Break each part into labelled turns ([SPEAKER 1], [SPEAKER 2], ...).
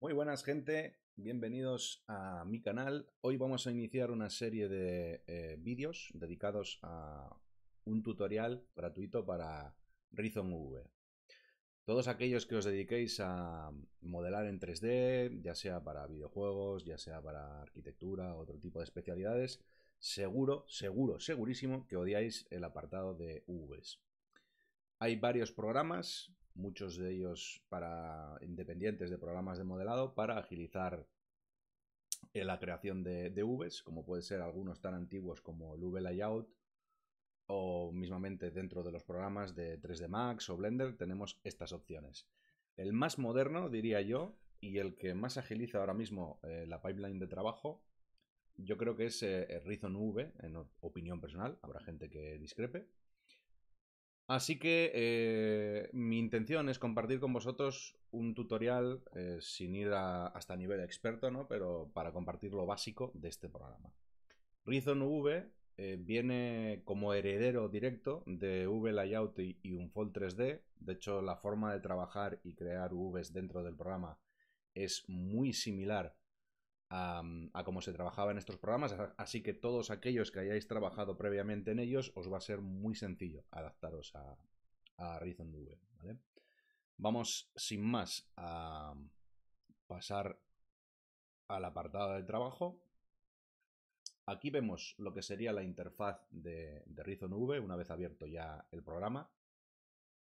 [SPEAKER 1] Muy buenas gente, bienvenidos a mi canal. Hoy vamos a iniciar una serie de eh, vídeos dedicados a un tutorial gratuito para Rizon V. Todos aquellos que os dediquéis a modelar en 3D, ya sea para videojuegos, ya sea para arquitectura, otro tipo de especialidades, seguro, seguro, segurísimo que odiáis el apartado de UVs. Hay varios programas muchos de ellos para independientes de programas de modelado, para agilizar la creación de, de Vs, como puede ser algunos tan antiguos como el V Layout o mismamente dentro de los programas de 3D Max o Blender tenemos estas opciones. El más moderno, diría yo, y el que más agiliza ahora mismo eh, la pipeline de trabajo, yo creo que es Rizo eh, Rizon en opinión personal, habrá gente que discrepe, Así que eh, mi intención es compartir con vosotros un tutorial eh, sin ir hasta nivel experto, ¿no? pero para compartir lo básico de este programa. Reason V eh, viene como heredero directo de VLayout y, y Unfold 3D. De hecho, la forma de trabajar y crear Vs dentro del programa es muy similar a, cómo se trabajaba en estos programas, así que todos aquellos que hayáis trabajado previamente en ellos, os va a ser muy sencillo adaptaros a, a V. Vamos sin más a pasar al apartado de trabajo. Aquí vemos lo que sería la interfaz de, de V una vez abierto ya
[SPEAKER 2] el programa.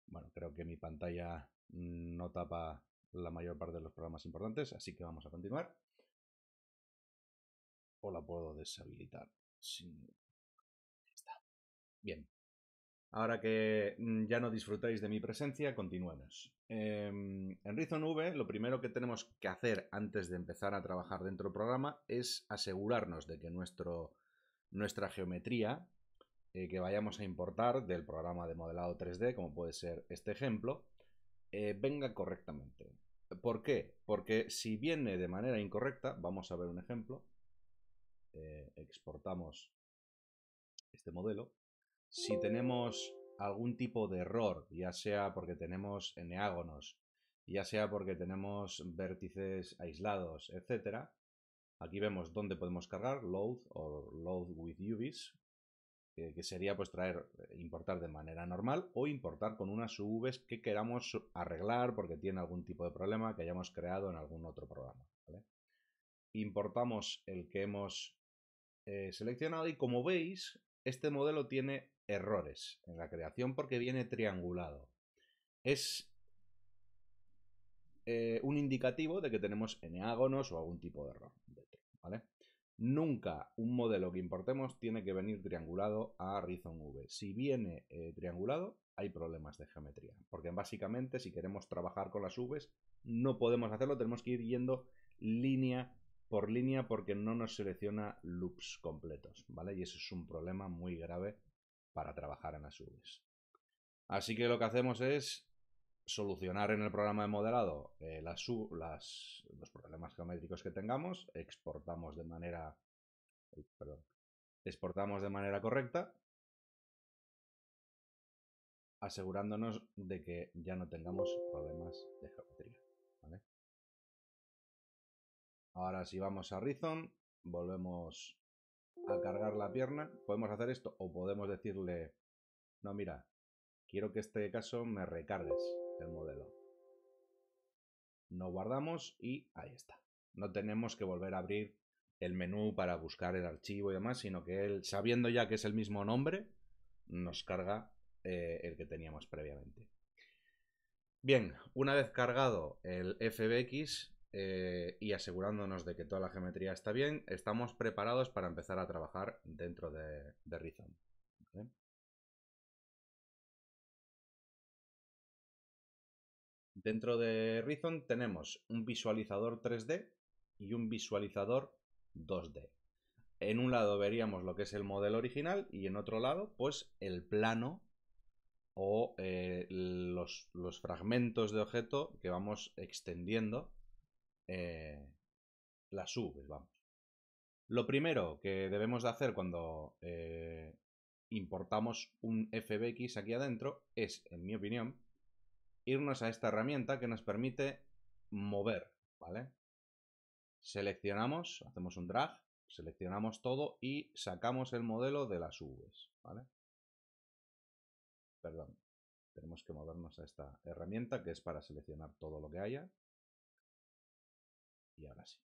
[SPEAKER 2] Bueno, creo que mi pantalla no tapa la mayor parte de los programas importantes, así que vamos a continuar o la puedo deshabilitar. está. Bien. Ahora
[SPEAKER 1] que mm, ya no disfrutáis de mi presencia, continuemos. Em, en Rizon V, lo primero que tenemos que hacer antes de empezar a trabajar dentro del programa es asegurarnos de que nuestro, nuestra geometría eh, que vayamos a importar del programa de modelado 3D, como puede ser este ejemplo, eh, venga correctamente. ¿Por qué? Porque si viene de manera incorrecta, vamos a ver un ejemplo, eh, exportamos este modelo. Si tenemos mm. algún tipo de error, ya sea porque tenemos eneágonos, ya sea porque tenemos vértices aislados, etcétera, Aquí vemos dónde podemos cargar, load o load with UVs, que sería pues traer, eh, importar de manera normal o importar con unas UVs que queramos arreglar porque tiene algún tipo de problema que hayamos creado en algún otro programa. Importamos el que hemos eh, seleccionado y como veis, este modelo tiene errores en la creación porque viene triangulado. Es eh, un indicativo de que tenemos eneágonos o algún tipo de error Nunca un modelo que importemos tiene que venir triangulado a Rizon V. Si viene eh, triangulado, hay problemas de geometría. Porque básicamente, si queremos trabajar con las V, no podemos hacerlo, tenemos que ir yendo línea por línea porque no nos selecciona loops completos, ¿vale? Y eso es un problema muy grave para trabajar en las UVs. Así que lo que hacemos es solucionar en el programa de modelado eh, las,
[SPEAKER 2] los problemas geométricos que tengamos, exportamos de manera, perdón, exportamos de manera correcta, asegurándonos de que ya no tengamos problemas de geometría. Ahora si vamos a Rizon, volvemos a cargar la pierna. Podemos hacer esto o podemos decirle, no, mira,
[SPEAKER 1] quiero que este caso me recargues el modelo. No guardamos y ahí está. No tenemos que volver a abrir el menú para buscar el archivo y demás, sino que él, sabiendo ya que es el mismo nombre, nos carga eh, el que teníamos previamente. Bien, una vez cargado el FBX, eh, y asegurándonos de que toda la geometría está bien, estamos preparados para empezar a trabajar dentro de, de Dentro de Rizon tenemos un visualizador 3D y un visualizador 2D. En un lado veríamos lo que es el modelo original y en otro lado, pues el plano o eh, los, los fragmentos de objeto que vamos extendiendo eh, las subes, vamos. Lo primero que debemos de hacer cuando eh, importamos un FBX aquí adentro es, en mi opinión, irnos a esta herramienta que nos permite mover, ¿vale? Seleccionamos, hacemos un drag, seleccionamos todo y sacamos el modelo de las UVs, ¿vale? Perdón, tenemos que movernos a esta herramienta que es para seleccionar todo lo que haya. Y ahora sí.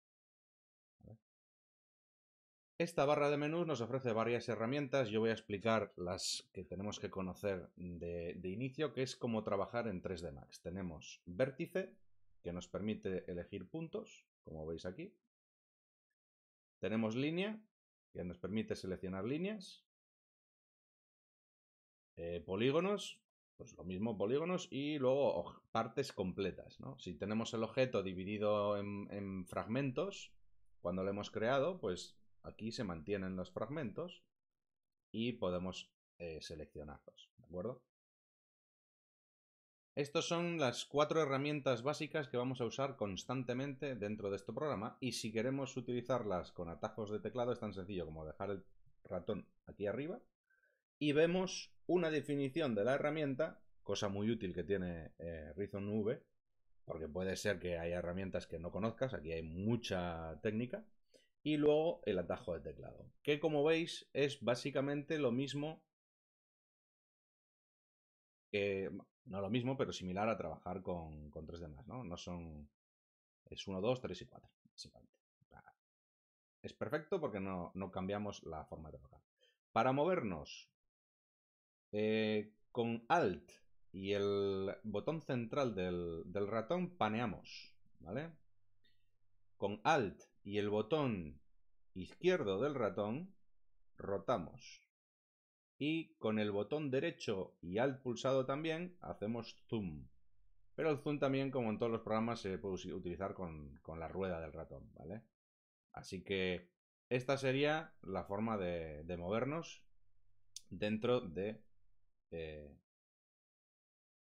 [SPEAKER 1] Esta barra de menús nos ofrece varias herramientas. Yo voy a explicar las que tenemos que conocer de, inicio, que es cómo trabajar en 3D Max. Tenemos vértice, que nos
[SPEAKER 2] permite elegir puntos, como veis aquí. Tenemos línea, que nos permite seleccionar líneas. Eh, polígonos,
[SPEAKER 1] pues lo mismo, polígonos y luego partes completas, ¿no? Si tenemos el objeto dividido en, fragmentos, cuando lo hemos creado, pues aquí se mantienen los fragmentos y podemos eh, seleccionarlos, ¿de acuerdo? Estas son las cuatro herramientas básicas que vamos a usar constantemente dentro de este programa y si queremos utilizarlas con atajos de teclado es tan sencillo como dejar el ratón aquí arriba y vemos una definición de la herramienta, cosa muy útil que tiene eh, Rizon V, porque puede ser que haya herramientas que no conozcas, aquí hay mucha técnica, y luego el atajo de teclado, que como veis es básicamente lo mismo no lo mismo, pero similar a trabajar con, con 3D ¿no? No son,
[SPEAKER 2] es 1, 2, 3 y 4, básicamente. Es perfecto porque no, no cambiamos la forma de trabajar. Para movernos, eh, con
[SPEAKER 1] Alt y el botón central del, ratón paneamos, ¿vale? Con Alt y el botón izquierdo del ratón rotamos. Y con el botón derecho y Alt pulsado también hacemos zoom. Pero el zoom también, como en todos los programas, se puede utilizar con, la rueda del ratón, ¿vale? Así que esta sería la forma de, de movernos dentro de eh,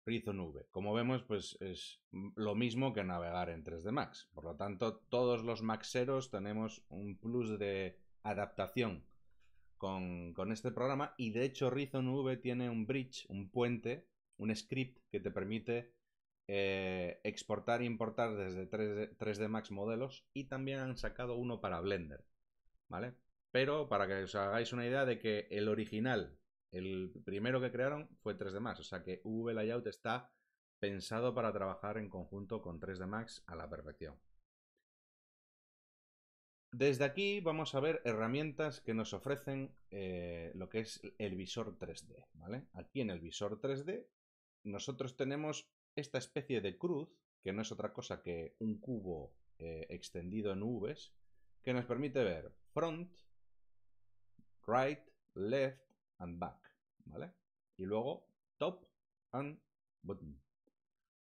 [SPEAKER 1] V. Como vemos, pues es lo mismo que navegar en 3D Max. Por lo tanto, todos los maxeros tenemos un plus de adaptación con, este programa y de hecho Rizon V tiene un bridge, un puente, un script que te permite eh, exportar e importar desde 3D, 3D, Max modelos y también han sacado uno para Blender, ¿vale? Pero para que os hagáis una idea de que el original el primero que crearon fue 3D Max, o sea que VLayout Layout está pensado para trabajar en conjunto con 3D Max a la perfección. Desde aquí vamos a ver herramientas que nos ofrecen eh, lo que es el visor 3D, ¿vale? Aquí en el visor 3D nosotros tenemos esta especie de cruz, que no es otra cosa que un cubo eh, extendido en Vs, que nos permite ver front, right, left, and back, ¿vale? Y luego top and bottom,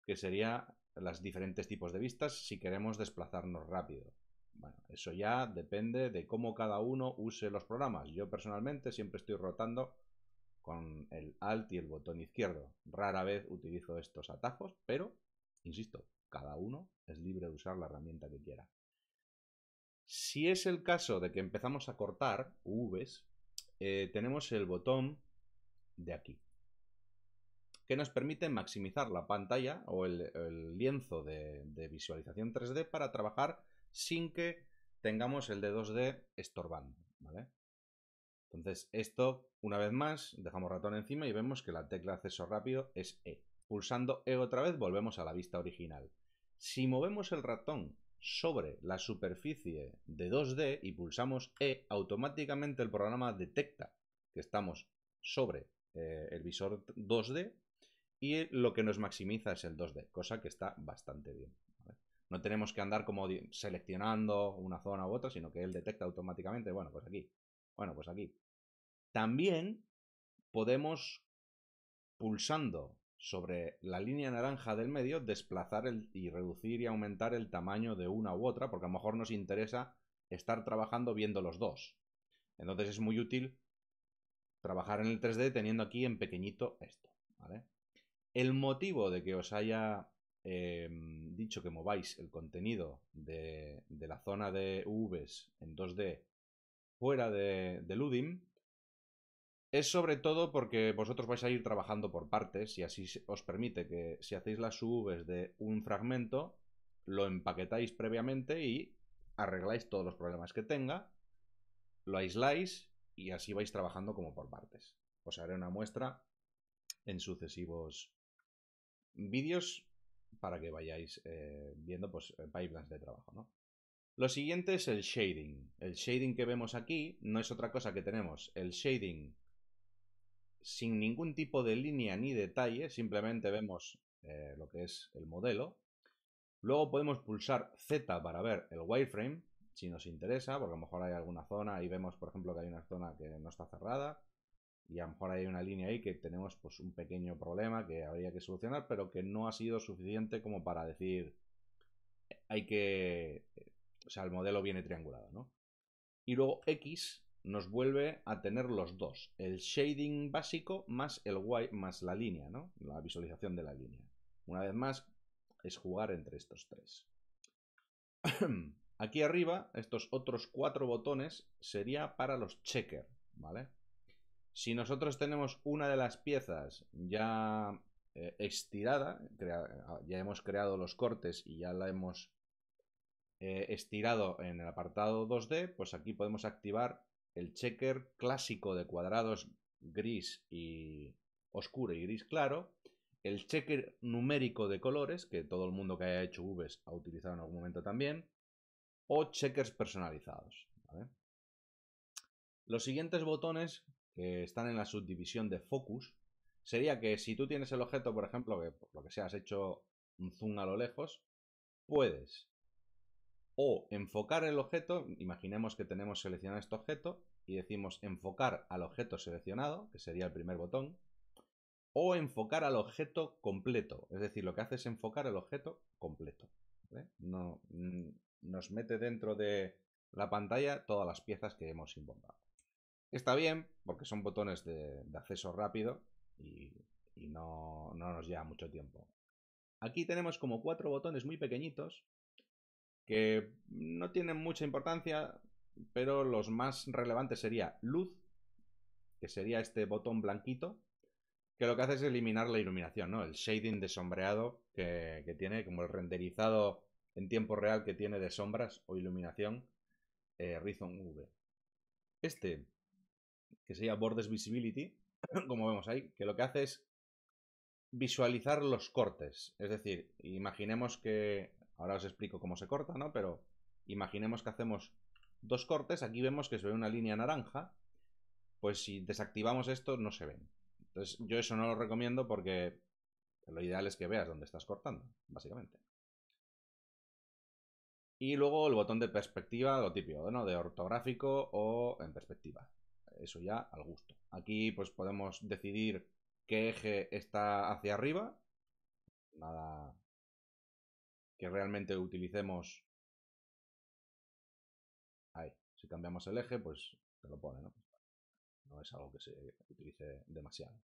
[SPEAKER 1] que serían los diferentes tipos de vistas si queremos desplazarnos rápido. Bueno, eso ya depende de cómo cada uno use los programas. Yo personalmente siempre estoy rotando con el Alt y el botón izquierdo. Rara vez utilizo estos atajos, pero, insisto, cada uno es libre de usar la herramienta que quiera. Si es el caso de que empezamos a cortar Vs, eh, tenemos el botón de aquí, que nos permite maximizar la pantalla o el, lienzo de, visualización 3D para trabajar sin que tengamos el de 2D estorbando. Entonces esto, una vez más, dejamos ratón encima y vemos que la tecla de acceso rápido es E. Pulsando E otra vez volvemos a la vista original. Si movemos el ratón sobre la superficie de 2D y pulsamos E, automáticamente el programa detecta que estamos sobre eh, el visor 2D y lo que nos maximiza es el 2D, cosa que está bastante bien. No tenemos que andar como seleccionando una zona u otra, sino que él detecta automáticamente, bueno, pues aquí, bueno, pues aquí. También podemos, pulsando sobre la línea naranja del medio, desplazar y reducir y aumentar el tamaño de una u otra, porque a lo mejor nos interesa estar trabajando viendo los dos. Entonces es muy útil trabajar en el 3D teniendo aquí en pequeñito esto. El motivo de que os haya em, dicho que mováis el contenido de, la zona de UVs en 2D fuera de, del es sobre todo porque vosotros vais a ir trabajando por partes y así os permite que si hacéis las UVs de un fragmento, lo empaquetáis previamente y arregláis todos los problemas que tenga, lo aisláis y así vais trabajando como por partes. Os haré una muestra en sucesivos vídeos para que vayáis eh, viendo pues, eh, pipelines de trabajo. ¿no? Lo siguiente es el shading. El shading que vemos aquí no es otra cosa que tenemos el shading sin ningún tipo de línea ni detalle, simplemente vemos eh, lo que es el modelo. Luego podemos pulsar Z para ver el wireframe, si nos interesa, porque a lo mejor hay alguna zona, y vemos por ejemplo que hay una zona que no está cerrada, y a lo mejor hay una línea ahí que tenemos pues un pequeño problema que habría que solucionar, pero que no ha sido suficiente como para decir eh, hay que... Eh, o sea, el modelo viene triangulado, ¿no? Y luego X nos vuelve a tener los dos, el shading básico más el white más la línea, ¿no? La visualización de la línea. Una vez más, es jugar entre estos tres. Aquí arriba, estos otros cuatro botones sería para los checker, ¿vale? Si nosotros tenemos una de las piezas ya eh, estirada, ya hemos creado los cortes y ya la hemos eh, estirado en el apartado 2D, pues aquí podemos activar el checker clásico de cuadrados gris y oscuro y gris claro, el checker numérico de colores, que todo el mundo que haya hecho Vs ha utilizado en algún momento también, o checkers personalizados. Los siguientes botones que están en la subdivisión de focus sería que si tú tienes el objeto, por ejemplo, que por lo que sea has hecho un zoom a lo lejos, puedes o enfocar el objeto, imaginemos que tenemos seleccionado este objeto y decimos enfocar al objeto seleccionado, que sería el primer botón, o enfocar al objeto completo, es decir, lo que hace es enfocar el objeto completo. No, mm, nos mete dentro de la pantalla todas las piezas que hemos importado. Está bien, porque son botones de, acceso rápido y, no nos lleva mucho tiempo. Aquí tenemos como cuatro botones muy pequeñitos que no tienen mucha importancia, pero los más relevantes sería luz, que sería este botón blanquito, que lo que hace es eliminar la iluminación, ¿no? El shading de sombreado que, tiene, como el renderizado en tiempo real que tiene de sombras o iluminación, eh, V. Este, que sería Borders Visibility, como vemos ahí, que lo que hace es visualizar los cortes. Es decir, imaginemos que Ahora os explico cómo se corta, ¿no? Pero imaginemos que hacemos dos cortes, aquí vemos que se ve una línea naranja, pues si desactivamos esto no se ven. Entonces yo eso no lo recomiendo porque lo ideal es que veas dónde estás cortando, básicamente. Y luego el botón de perspectiva, lo típico, ¿no? De ortográfico o en perspectiva. Eso ya al gusto. Aquí pues podemos decidir qué eje
[SPEAKER 2] está hacia arriba. Nada que realmente utilicemos... Ahí, si cambiamos el eje, pues te lo pone, ¿no? Pues
[SPEAKER 3] no es algo que se
[SPEAKER 2] utilice demasiado.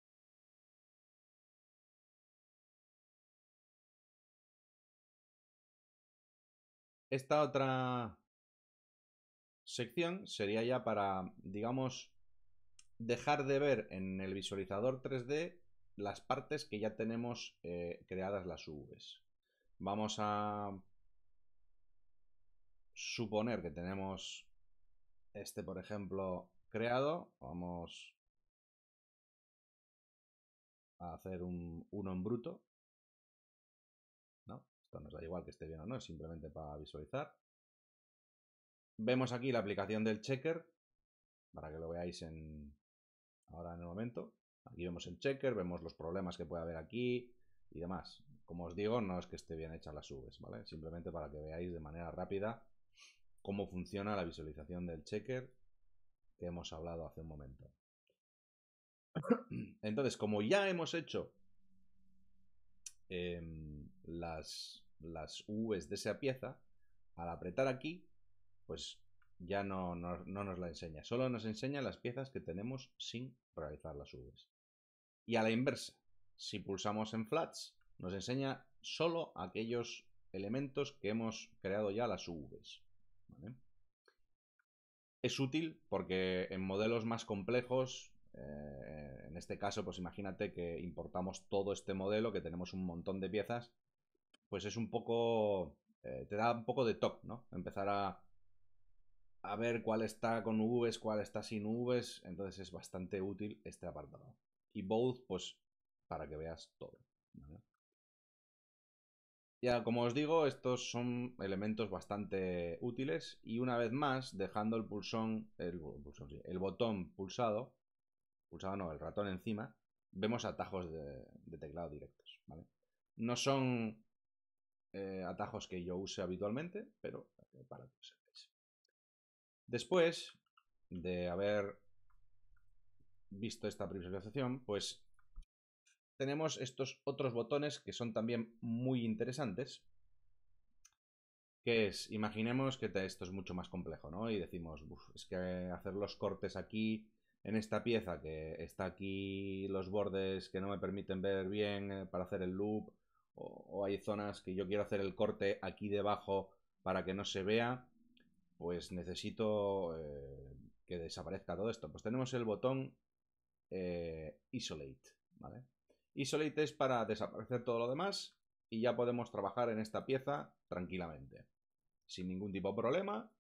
[SPEAKER 1] Esta otra sección sería ya para, digamos, dejar de ver en el visualizador 3D las partes que ya tenemos eh, creadas las UVs. Vamos a
[SPEAKER 2] suponer que tenemos este, por ejemplo, creado. Vamos a hacer un 1 en bruto. ¿No? Esto nos da igual que esté bien o no, es simplemente para visualizar. Vemos aquí la aplicación del checker,
[SPEAKER 1] para que lo veáis en, ahora en el momento. Aquí vemos el checker, vemos los problemas que puede haber aquí y demás. Como os digo, no es que esté bien hecha las UVs, ¿vale? Simplemente para que veáis de manera rápida cómo funciona la visualización del checker que hemos hablado hace un momento. Entonces, como ya hemos hecho em, las, las de esa pieza, al apretar aquí, pues ya no, nos la enseña. Solo nos enseña las piezas que tenemos sin realizar las Vs. Y a la inversa, si pulsamos en flats, nos enseña solo aquellos elementos que hemos creado ya las UVs. Es útil porque en modelos más complejos, eh, en este caso, pues imagínate que importamos todo este modelo, que tenemos un montón de piezas, pues es un poco... Eh, te da un poco de toque, ¿no? Empezar a, a ver cuál está con UVs, cuál está sin UVs, entonces es bastante útil este apartado. Y both, pues, para que
[SPEAKER 2] veas todo. ¿vale?
[SPEAKER 1] Ya, como os digo, estos son elementos bastante útiles y una vez más, dejando el pulsón, el, botón pulsado, pulsado no, el ratón encima, vemos atajos de, teclado directos, No son eh, atajos que yo use
[SPEAKER 2] habitualmente, pero para que sepáis.
[SPEAKER 1] Después de haber visto esta previsualización, pues tenemos estos otros botones que son también muy interesantes. Que es, imaginemos que esto es mucho más complejo, ¿no? Y decimos, es que hacer los cortes aquí, en esta pieza que está aquí los bordes que no me permiten ver bien eh, para hacer el loop, o, hay zonas que yo quiero hacer el corte aquí debajo para que no se vea, pues necesito eh, que desaparezca todo esto. Pues tenemos el botón eh, Isolate, ¿vale? Y es para desaparecer todo lo demás y ya podemos trabajar en esta pieza tranquilamente. Sin ningún tipo de problema,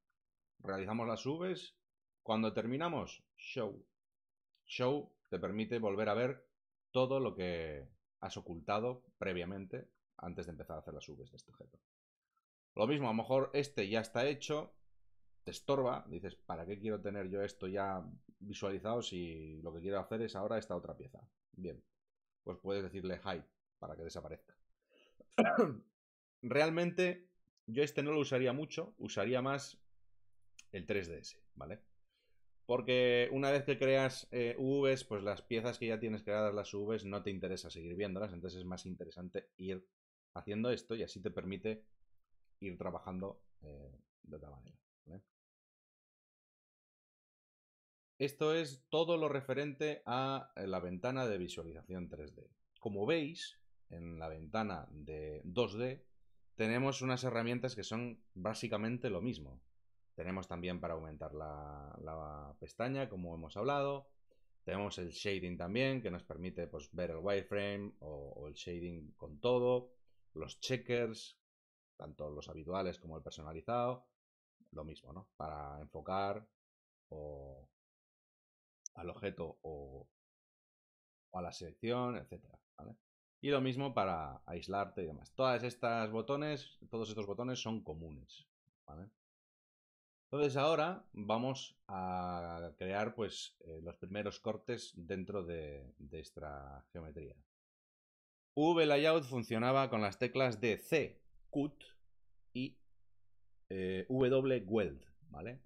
[SPEAKER 1] realizamos las subes. Cuando terminamos, show. Show te permite volver a ver todo lo que has ocultado previamente antes de empezar a hacer las subes de este objeto. Lo mismo, a lo mejor este ya está hecho, te estorba, dices, ¿para qué quiero tener yo esto ya visualizado si lo que quiero hacer es ahora esta otra pieza? Bien, pues puedes decirle hi para que desaparezca. Realmente yo este no lo usaría mucho, usaría más el 3DS, ¿vale? Porque una vez que creas eh, Vs, pues las piezas que ya tienes creadas, las UVs, no te interesa seguir
[SPEAKER 2] viéndolas, entonces es más interesante ir haciendo esto y así te permite ir trabajando eh, de otra manera. ¿vale? Esto es todo lo referente a eh, la ventana de visualización 3D. Como
[SPEAKER 1] veis, en la ventana de 2D tenemos unas herramientas que son básicamente lo mismo. Tenemos también para aumentar la, pestaña, como hemos hablado. Tenemos el shading también, que nos permite pues, ver el wireframe o, o el shading con todo. Los checkers, tanto los habituales como
[SPEAKER 2] el personalizado. Lo mismo, ¿no? Para enfocar o al objeto o, a la selección, etc.
[SPEAKER 1] Y lo mismo para aislarte y demás. Todas estas botones, todos estos botones son comunes. Entonces ahora vamos a crear pues eh, los primeros cortes dentro de, esta geometría. VLayout funcionaba con las teclas de C, Cut y eh, W Weld, ¿vale?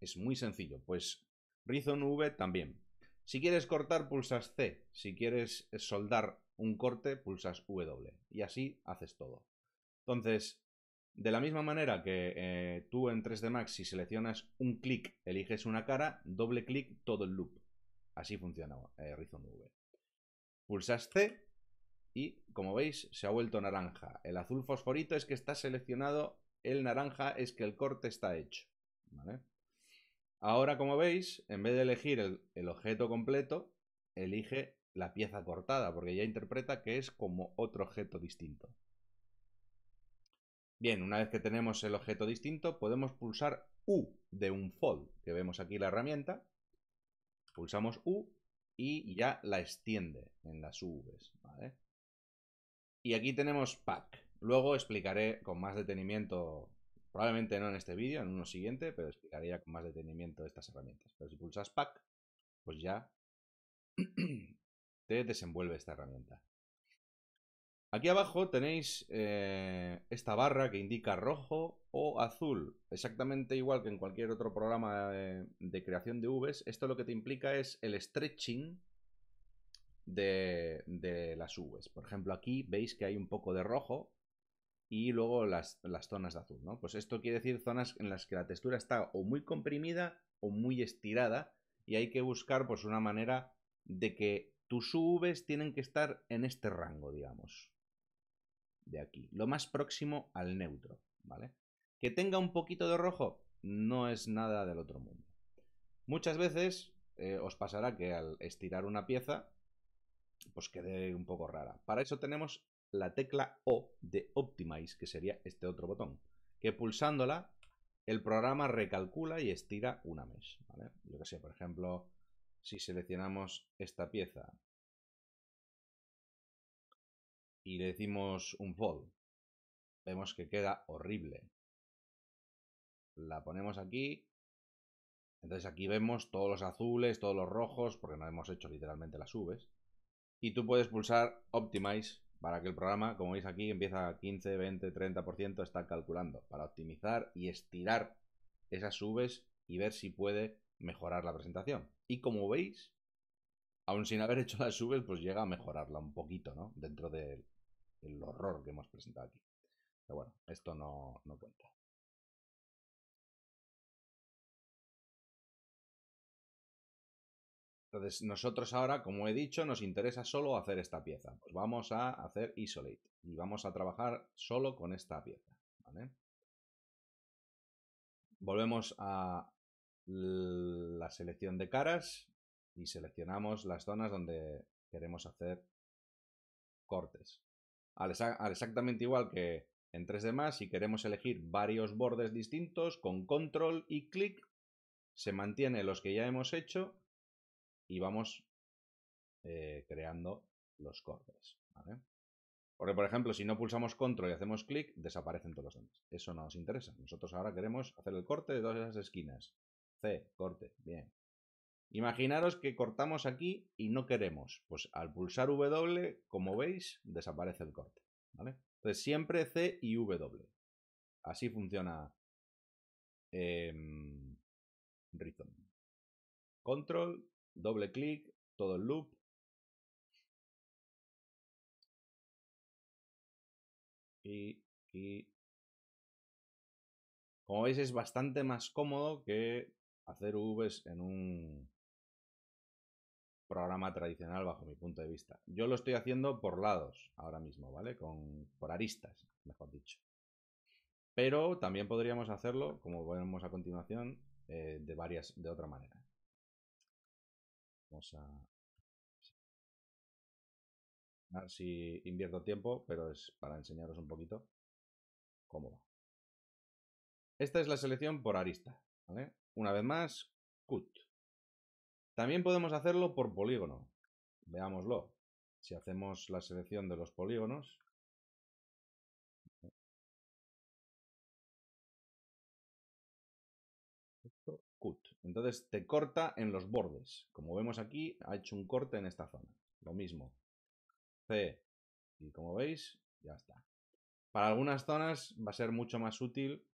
[SPEAKER 1] Es muy sencillo, pues RIZON V también. Si quieres cortar, pulsas C. Si quieres soldar un corte, pulsas W. Y así haces todo. Entonces, de la misma manera que eh, tú en 3D Max, si seleccionas un clic, eliges una cara, doble clic, todo el loop. Así funciona eh, Rizon V. Pulsas C y, como veis, se ha vuelto naranja. El azul fosforito es que está seleccionado, el naranja es que el corte está hecho. ¿vale? Ahora, como veis, en vez de elegir el, objeto completo, elige la pieza cortada, porque ya interpreta que es como otro objeto distinto. Bien, una vez que tenemos el objeto distinto, podemos pulsar U de un fold, que vemos aquí la herramienta. Pulsamos U y ya la extiende en las UVs. Y aquí tenemos pack. Luego explicaré con más detenimiento Probablemente no en este vídeo, en uno siguiente, pero explicaría con más detenimiento estas herramientas. Pero si pulsas Pack, pues ya te desenvuelve esta herramienta. Aquí abajo tenéis eh, esta barra que indica rojo o azul, exactamente igual que en cualquier otro programa de, creación de Vs. Esto lo que te implica es el stretching de, de, las Vs. Por ejemplo, aquí veis que hay un poco de rojo y luego las, las zonas de azul, ¿no? Pues esto quiere decir zonas en las que la textura está o muy comprimida o muy estirada y hay que buscar pues una manera de que tus UVs tienen que estar en este rango, digamos, de aquí, lo más próximo al neutro, ¿vale? Que tenga un poquito de rojo no es nada del otro mundo. Muchas veces eh, os pasará que al estirar una pieza, pues quede un poco rara. Para eso tenemos la tecla O de Optimize, que sería este otro botón, que pulsándola el programa recalcula y estira una mesh. ¿vale? Yo que sé, por
[SPEAKER 2] ejemplo, si seleccionamos esta pieza y le decimos un fold, vemos que queda horrible. La ponemos aquí. Entonces aquí vemos todos los
[SPEAKER 1] azules, todos los rojos, porque no hemos hecho literalmente las subes. Y tú puedes pulsar Optimize para que el programa, como veis aquí, empieza a 15, 20, 30%, está calculando para optimizar y estirar esas subes y ver si puede mejorar la presentación. Y como veis, aún sin haber hecho las subes, pues llega a mejorarla un poquito, ¿no? Dentro del horror que hemos presentado aquí. Pero bueno, esto no, no cuenta. Entonces, nosotros ahora, como he dicho, nos interesa solo hacer esta pieza. Pues vamos a hacer isolate y vamos a trabajar solo con esta pieza.
[SPEAKER 2] Volvemos a la selección de caras y seleccionamos las zonas donde queremos hacer
[SPEAKER 1] cortes. Al, exactamente igual que en 3D si queremos elegir varios bordes distintos, con control y clic se mantienen los que ya hemos hecho y vamos
[SPEAKER 2] eh, creando los cortes.
[SPEAKER 1] Porque, por ejemplo, si no pulsamos control y hacemos clic, desaparecen todos los demás. Eso no nos interesa. Nosotros ahora queremos hacer el corte de todas esas esquinas. C, corte, bien. Imaginaros que cortamos aquí y no queremos. Pues al pulsar W, como
[SPEAKER 2] veis, desaparece el corte. ¿vale? Entonces siempre C y W. Así funciona eh, Rhythm.
[SPEAKER 3] Control, doble clic, todo el loop.
[SPEAKER 2] Y, y como veis es bastante más cómodo que hacer Vs en un
[SPEAKER 1] programa tradicional bajo mi punto de vista. Yo lo estoy haciendo por lados ahora mismo, ¿vale? Con, por aristas, mejor dicho. Pero
[SPEAKER 2] también podríamos hacerlo, como vemos a continuación, eh, de varias, de otra manera. Vamos a... ver ah, si invierto tiempo, pero es para enseñaros un poquito cómo va. Esta es la selección por arista, ¿vale? Una vez más, cut. También podemos hacerlo por polígono. Veámoslo. Si hacemos la selección de los polígonos, Entonces te corta en los bordes. Como vemos aquí, ha hecho un corte en esta zona. Lo mismo. C.
[SPEAKER 1] Y como veis, ya está. Para algunas zonas va a ser mucho más útil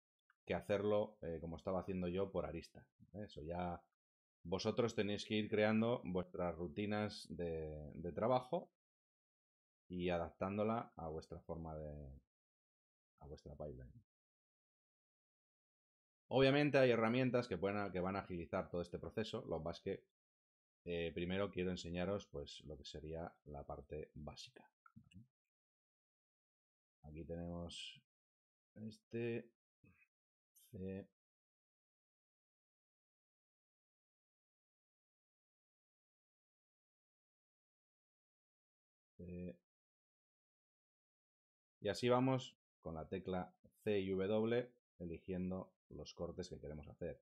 [SPEAKER 1] que hacerlo eh, como estaba haciendo yo por arista. ¿Eh? Eso ya vosotros
[SPEAKER 2] tenéis que ir creando vuestras rutinas de, de trabajo y adaptándola a vuestra forma de... a vuestra pipeline.
[SPEAKER 1] Obviamente hay herramientas que, pueden, que van a agilizar todo este proceso, lo más que
[SPEAKER 2] eh, primero quiero enseñaros pues, lo que sería la parte básica. Aquí tenemos este
[SPEAKER 1] Y así vamos con la tecla C y W eligiendo los cortes que queremos hacer.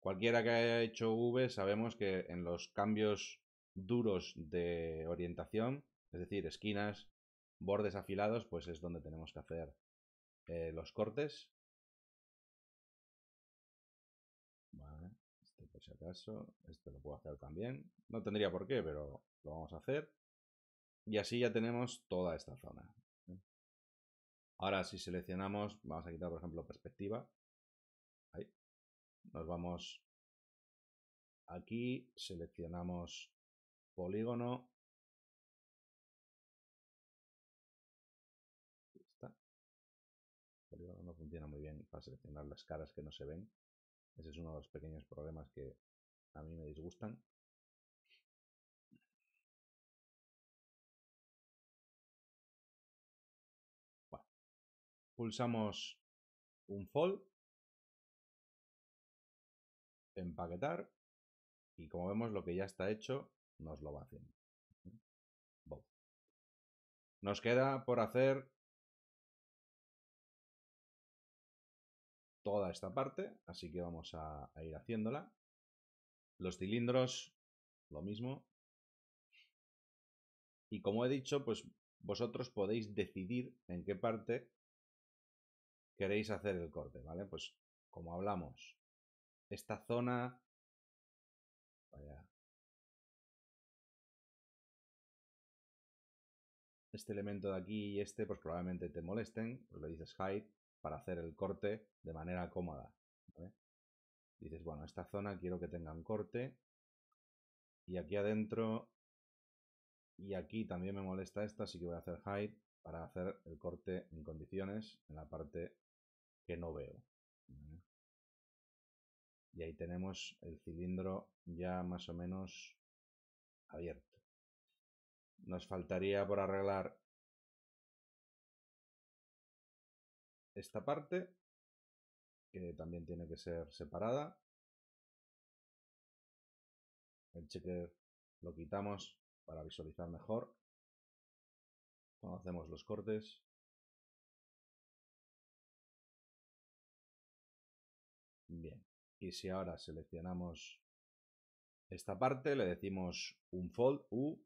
[SPEAKER 1] Cualquiera que haya hecho V sabemos que en los cambios duros de orientación, es decir, esquinas,
[SPEAKER 2] bordes afilados, pues es donde tenemos que hacer eh, los cortes. este por si acaso, este lo puedo hacer también. No tendría por qué, pero lo vamos a hacer. Y así ya tenemos toda esta zona. ¿eh? Ahora si seleccionamos, vamos a quitar por ejemplo perspectiva, nos vamos aquí,
[SPEAKER 3] seleccionamos polígono.
[SPEAKER 2] está. polígono no funciona muy bien para seleccionar las caras que no se ven. Ese es uno de los pequeños problemas que a mí me disgustan.
[SPEAKER 3] Pulsamos un fold empaquetar y como vemos lo que ya está hecho nos lo va haciendo.
[SPEAKER 2] Nos queda por hacer toda esta parte, así que vamos a, a ir haciéndola. Los cilindros, lo mismo. Y como he dicho, pues vosotros podéis decidir en qué parte queréis hacer el corte, ¿vale? Pues como hablamos, esta zona... Este elemento de aquí y este, pues probablemente te molesten, pues le dices hide para hacer el corte de manera cómoda. Dices, bueno, esta zona quiero que tenga un corte. Y aquí adentro y aquí también me molesta esta, así que voy a hacer hide para hacer el corte en condiciones en la parte que no veo y ahí tenemos el cilindro ya más o menos abierto. Nos faltaría por arreglar
[SPEAKER 3] esta parte, que también tiene que ser separada. El cheque lo quitamos para visualizar mejor hacemos los cortes.
[SPEAKER 2] Y si ahora seleccionamos esta parte, le decimos un fold U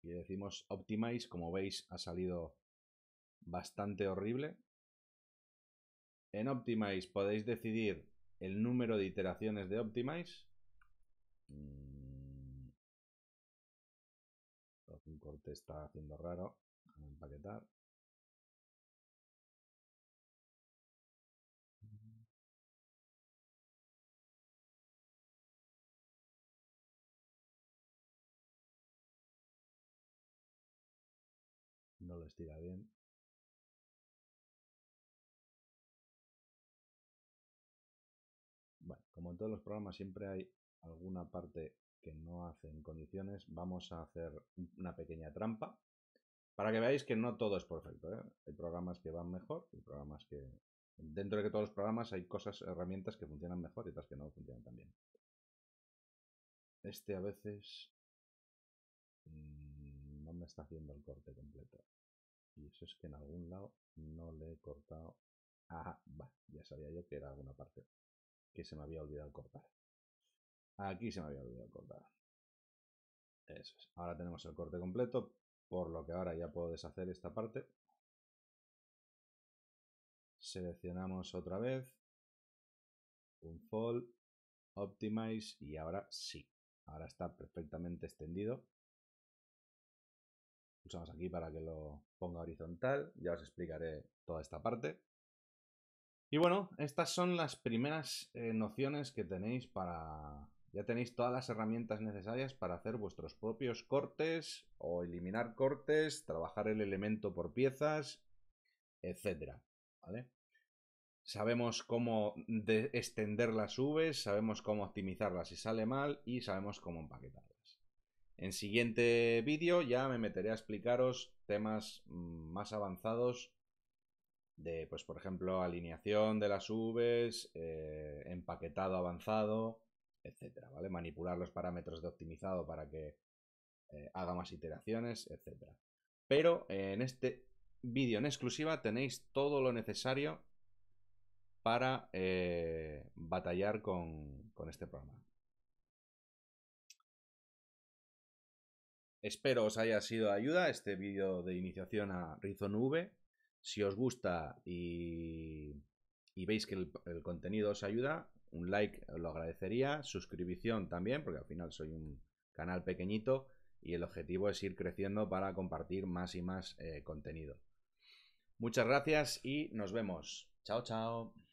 [SPEAKER 2] y decimos optimize. Como veis,
[SPEAKER 1] ha salido bastante horrible. En Optimize podéis decidir el número de iteraciones de Optimize. Mm.
[SPEAKER 2] un corte está haciendo raro.
[SPEAKER 3] Empaquetar. estira bien.
[SPEAKER 2] como en todos los programas siempre hay alguna parte que no hace en condiciones, vamos a hacer una pequeña trampa para que veáis
[SPEAKER 1] que no todo es perfecto. ¿eh? Hay programas que van mejor, hay programas que... Dentro de que todos los programas
[SPEAKER 2] hay cosas, herramientas que funcionan mejor y otras que no funcionan tan bien. Este a veces mm, no me está haciendo el corte completo eso es que en algún lado no le he cortado. Ah, va, ya sabía yo que era alguna parte que se me había olvidado cortar. Aquí se me había olvidado cortar. Eso es. Ahora tenemos el corte completo, por lo que ahora ya puedo deshacer esta parte. Seleccionamos otra vez. Un fold. Optimize. Y ahora sí. Ahora está perfectamente extendido pulsamos aquí para que lo ponga horizontal. Ya os explicaré toda esta parte. Y bueno,
[SPEAKER 1] estas son las primeras eh, nociones que tenéis para... Ya tenéis todas las herramientas necesarias para hacer vuestros propios cortes o eliminar cortes, trabajar el elemento por piezas, etc. Sabemos cómo extender las V, sabemos cómo optimizarlas si sale mal y sabemos cómo empaquetarlas. En siguiente vídeo ya me meteré a explicaros temas mm, más avanzados de, pues por ejemplo, alineación de las Vs, eh, empaquetado avanzado, etcétera, ¿vale? Manipular los parámetros de optimizado para que eh, haga más iteraciones, etcétera. Pero en este vídeo en exclusiva tenéis todo lo necesario para
[SPEAKER 2] eh, batallar con, con este programa. Espero os haya sido de ayuda este vídeo de iniciación
[SPEAKER 1] a Rizon V. Si os gusta y, veis que el, contenido os ayuda, un like lo agradecería, suscripción también, porque al final soy un canal pequeñito y el objetivo es ir creciendo para compartir más y más eh, contenido. Muchas gracias y nos vemos. Chao, chao.